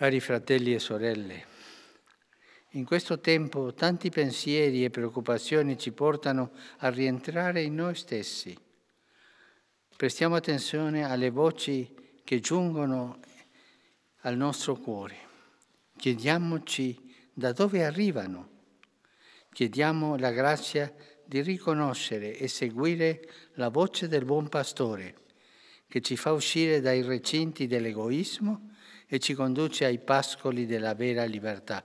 Cari fratelli e sorelle, in questo tempo tanti pensieri e preoccupazioni ci portano a rientrare in noi stessi. Prestiamo attenzione alle voci che giungono al nostro cuore. Chiediamoci da dove arrivano. Chiediamo la grazia di riconoscere e seguire la voce del buon pastore che ci fa uscire dai recinti dell'egoismo e ci conduce ai pascoli della vera libertà.